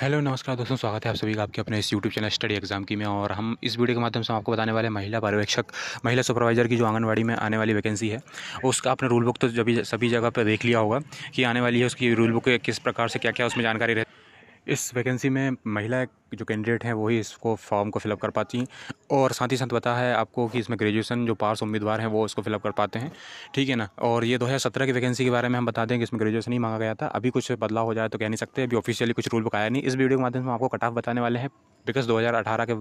hello नमस्कार दोस्तों स्वागत है आप सभी का आपके अपने इस यूट्यूब चैनल स्टडी एग्जाम की में और हम इस वीडियो के माध्यम से आपको बताने वाले महिला पर्यवेक्षक महिला सुपरवाइजर की जो आंगनवाड़ी में आने वाली वैकेंसी है उसका आपने रूल बुक तो जब सभी जगह पर देख लिया होगा कि आने वाली है उसकी रूल बुक किस प्रकार से क्या क्या उसमें जानकारी रहती इस वैकेंसी में महिला जो कैंडिडेट हैं वही इसको फॉर्म को फिलअप कर पाती हैं और साथ ही साथ बता है आपको कि इसमें ग्रेजुएशन जो पास उम्मीदवार हैं वो इसको फिलअप कर पाते हैं ठीक है ना और ये दो सत्रह की वैकेंसी के बारे में हम बता दें कि इसमें ग्रेजुएशन ही मांगा गया था अभी कुछ बदलाव हो जाए तो कह नहीं सकते अभी ऑफिशियली कुछ रूल बकाया नहीं इस वीडियो के माध्यम से हम आपको कट ऑफ बताने वाले हैं बिकॉज 2018 के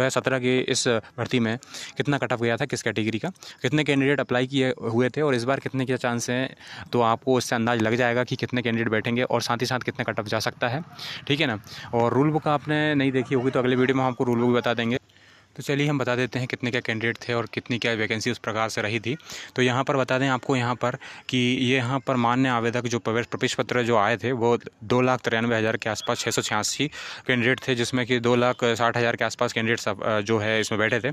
2017 के इस भर्ती में कितना कट ऑफ गया था किस कैटेगरी का कितने कैंडिडेट अप्लाई किए हुए थे और इस बार कितने के चांस हैं तो आपको उससे अंदाज लग जाएगा कि कितने कैंडिडेट बैठेंगे और साथ ही साथ कितने कट ऑफ जा सकता है ठीक है ना और रूल बुक आपने नहीं देखी होगी तो अगले वीडियो में हम आपको रूल भी बता देंगे तो चलिए हम बता देते हैं कितने क्या कैंडिडेट थे और कितनी क्या वैकेंसी उस प्रकार से रही थी तो यहाँ पर बता दें आपको यहाँ पर कि ये यहाँ पर मान्य आवेदक जो प्रवेश प्रवेश पत्र जो आए थे वो दो लाख तिरानवे हज़ार के आसपास छः सौ छियासी कैंडिडेट थे जिसमें कि दो लाख साठ हज़ार के आसपास कैंडिडेट जो है इसमें बैठे थे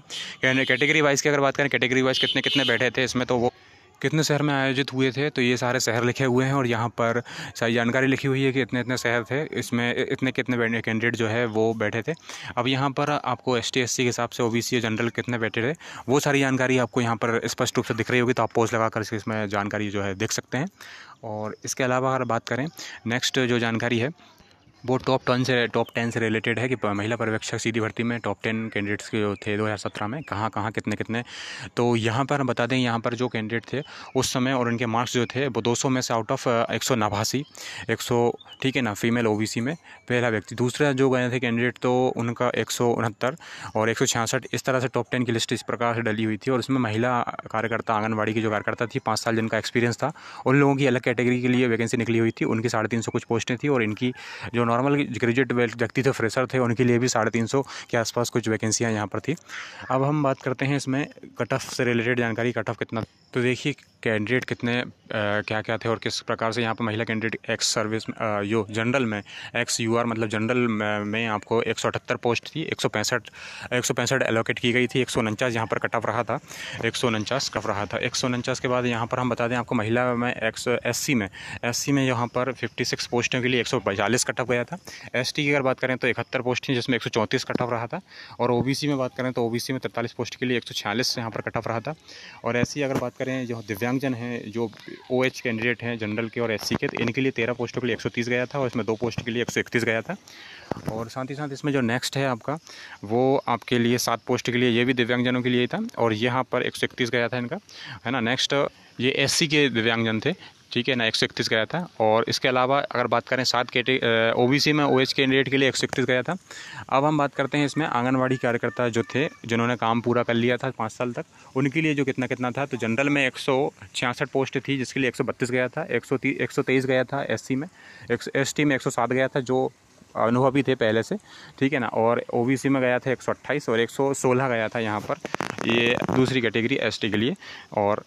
कैटेगरी वाइज की अगर बात करें कैटेगरी वाइज कितने कितने बैठे थे इसमें तो वो कितने शहर में आयोजित हुए थे तो ये सारे शहर लिखे हुए हैं और यहाँ पर सारी जानकारी लिखी हुई है कि इतने इतने शहर थे इसमें इतने कितने कैंडिडेट जो है वो बैठे थे अब यहाँ पर आपको एस टी के हिसाब से ओ बी जनरल कितने बैठे थे वो सारी जानकारी आपको यहाँ पर स्पष्ट रूप से दिख रही होगी तो आप पोस्ट लगा कर इसमें जानकारी जो है देख सकते हैं और इसके अलावा अगर बात करें नेक्स्ट जो जानकारी है वो टॉप टेन से टॉप टेन से रिलेटेड है कि महिला पर्यवेक्षक सीधी भर्ती में टॉप टेन कैंडिडेट्स के जो थे 2017 में कहाँ कहाँ कितने कितने तो यहाँ पर बता दें यहाँ पर जो कैंडिडेट थे उस समय और उनके मार्क्स जो थे वो 200 में से आउट ऑफ एक सौ नवासी एक सौ ठीक है ना फीमेल ओ में पहला व्यक्ति दूसरा जो गए थे कैंडिडेट तो उनका एक और एक इस तरह से टॉप टेन की लिस्ट इस प्रकार से डली हुई थी और उसमें महिला कार्यकर्ता आंगनबाड़ी की जो कार्यकर्ता थी पाँच साल जिनका एक्सपीरियंस था उन लोगों की अलग कैटेगरी के लिए वैकेंसी निकली हुई थी उनकी साढ़े कुछ पोस्टें थी और इनकी जो नॉर्मल ग्रेजुएट व्यक्ति थे तो फ्रेशर थे उनके लिए भी साढ़े तीन सौ के आसपास कुछ वैकेंसियाँ यहाँ पर थी अब हम बात करते हैं इसमें कट ऑफ से रिलेटेड जानकारी कट ऑफ कितना तो देखिए कैंडिडेट कितने आ, क्या क्या थे और किस प्रकार से यहाँ पर महिला कैंडिडेट एक्स सर्विस आ, यो जनरल में एक्स यू आर मतलब जनरल में, में आपको एक पोस्ट थी एक सौ पैंसठ एक सौ पैंसठ एलोकेट की गई थी एक सौ उनचास यहाँ पर कट ऑफ रहा था एक सौ उनचास कफ रहा था एक सौ उनचास के बाद यहाँ पर हम बता दें आपको महिला में एक्स एस सी में एस सी में यहाँ पर फिफ्टी सिक्स पोस्टों के लिए एक सौ पैंतालीस कट ऑफ गया था एस टी की अगर बात करें तो इकहत्तर पोस्ट थी जिसमें एक सौ चौंतीस कट ऑफ रहा था और ओ बी सी में बात करें तो ओ बी सी में तैंतालीस पोस्ट के लिए एक सौ छियालीस यहाँ यहाँ पर कट ऑफ रहा था और ऐसी अगर बात करें जो दिव्यांगजन हैं जो ओ एच कैंडिडेट हैं जनरल के और एस के तो इनके लिए तेरह पोस्टों के लिए एक गया था और इसमें दो पोस्ट के लिए एक गया था और साथ ही साथ इसमें जो नेक्स्ट है आपका वो आपके लिए सात पोस्ट के लिए ये भी दिव्यांगजनों के लिए था और यहाँ पर एक गया था इनका है ना नेक्स्ट ये एस के दिव्यांगजन थे ठीक है ना एक सौ इकतीस गया था और इसके अलावा अगर बात करें सात कैटे ओ बी सी में ओ एच कैंडिडेट के लिए एक सौ इकतीस गया था अब हम बात करते हैं इसमें आंगनबाड़ी कार्यकर्ता जो थे जिन्होंने काम पूरा कर लिया था पाँच साल तक उनके लिए जो कितना कितना था तो जनरल में एक सौ छियासठ पोस्ट थी जिसके लिए एक सौ बत्तीस गया था एक सौ एक सौ तेईस गया था एस सी में एस टी में एक सौ सात गया था जो अनुभवी थे पहले से ठीक है ना और ओ में गया था एक और एक गया था यहाँ पर ये दूसरी कैटेगरी एस के लिए और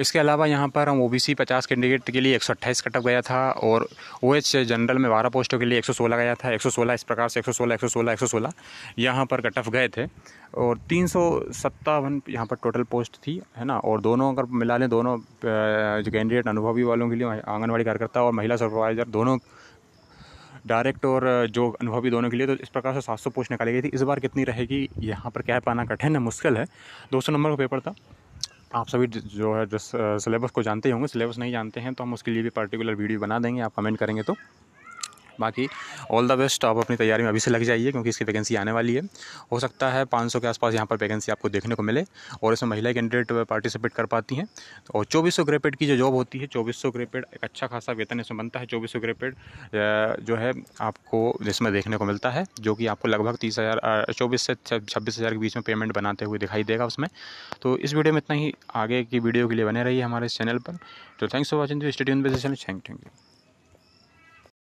इसके अलावा यहाँ पर हम ओ बी सी पचास कैंडिडेट के लिए एक सौ अट्ठाईस कटअप गया था और ओ एच जनरल में बारह पोस्टों के लिए एक सौ सोलह गया था एक सौ सोलह इस प्रकार से एक सौ सोलह एक सौ सोलह एक सौ सोलह यहाँ पर कटअप गए थे और तीन सौ सत्तावन यहाँ पर टोटल पोस्ट थी है ना और दोनों अगर मिला लें दोनों जो कैंडिडेट अनुभवी वालों के लिए आंगनबाड़ी कार्यकर्ता और महिला सुपरवाइज़र दोनों डायरेक्ट और जो अनुभवी दोनों के लिए तो इस प्रकार से सात सौ पोस्ट निकाली गई थी इस बार कितनी रहेगी यहाँ पर क्या पाना कठिन है मुश्किल है दो सौ नंबर का पेपर था आप सभी जो है जो सिलेबस को जानते होंगे सिलेबस नहीं जानते हैं तो हम उसके लिए भी पर्टिकुलर वीडियो बना देंगे आप कमेंट करेंगे तो बाकी ऑल द बेस्ट आप अपनी तैयारी में अभी से लग जाइए क्योंकि इसकी वैकेंसी आने वाली है हो सकता है 500 के आसपास यहाँ पर वैकेंसी आपको देखने को मिले और इसमें महिला कैंडिडेट पार्टिसिपेट कर पाती हैं और चौबीस सौ ग्रेपेड की जो जॉब होती है चौबीस सौ ग्रेपेड एक अच्छा खासा वेतन इसमें बनता है चौबीस सौ ग्रेपेड जो है आपको इसमें देखने को मिलता है जो कि आपको लगभग तीस हज़ार चौबीस से छब्बीस हज़ार के बीच में पेमेंट बनाते हुए दिखाई देगा उसमें तो इस वीडियो में इतना ही आगे की वीडियो के लिए बने रहिए हमारे चैनल पर तो थैंक्स फॉर वॉचिंग स्टेडियम पे थैंक थैंक यू